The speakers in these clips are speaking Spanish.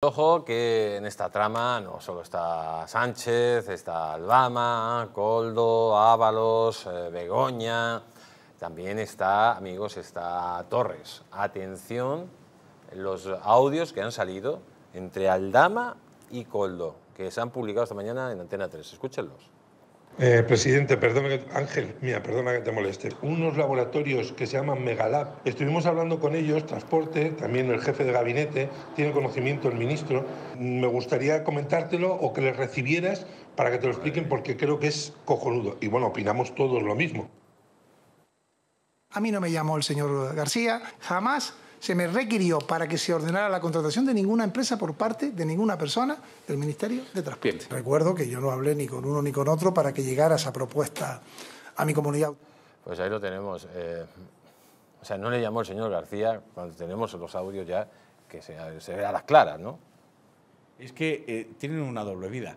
Ojo que en esta trama no solo está Sánchez, está Albama, Coldo, Ábalos, eh, Begoña, también está, amigos, está Torres. Atención, los audios que han salido entre Aldama y Coldo, que se han publicado esta mañana en Antena 3. Escúchenlos. Eh, presidente, perdona, que, Ángel, mira, perdona que te moleste. Unos laboratorios que se llaman Megalab, estuvimos hablando con ellos, transporte, también el jefe de gabinete, tiene conocimiento el ministro. Me gustaría comentártelo o que les recibieras para que te lo expliquen porque creo que es cojonudo. Y bueno, opinamos todos lo mismo. A mí no me llamó el señor García, jamás se me requirió para que se ordenara la contratación de ninguna empresa por parte de ninguna persona del Ministerio de Transporte. Recuerdo que yo no hablé ni con uno ni con otro para que llegara esa propuesta a mi comunidad. Pues ahí lo tenemos. Eh, o sea, no le llamó el señor García cuando tenemos los audios ya que se, se a las claras, ¿no? Es que eh, tienen una doble vida.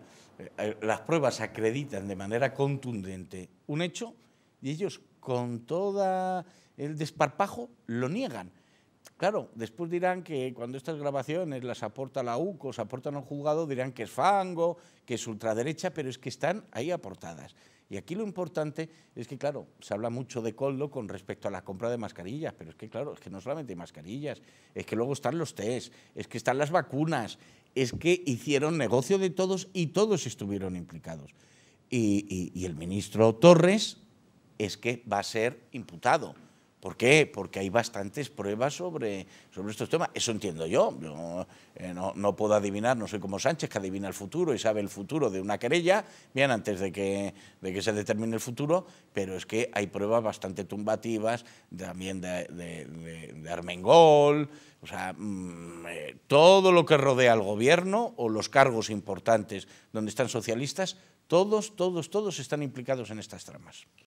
Eh, las pruebas acreditan de manera contundente un hecho y ellos con todo el desparpajo lo niegan. Claro, después dirán que cuando estas grabaciones las aporta la UCO, se aportan al juzgado, dirán que es fango, que es ultraderecha, pero es que están ahí aportadas. Y aquí lo importante es que, claro, se habla mucho de coldo con respecto a la compra de mascarillas, pero es que, claro, es que no solamente hay mascarillas, es que luego están los test, es que están las vacunas, es que hicieron negocio de todos y todos estuvieron implicados. Y, y el ministro Torres es que va a ser imputado. ¿Por qué? Porque hay bastantes pruebas sobre, sobre estos temas. Eso entiendo yo. Eh, no, puedo adivinar, no soy como Sánchez, que adivina el futuro y sabe el futuro de una querella, bien antes de que, de que se determine el futuro, pero es que hay pruebas bastante tumbativas también de, de, Armengol, o sea, mm, eh, todo lo que rodea al gobierno o los cargos importantes donde están socialistas, todos, todos, todos están implicados en estas tramas.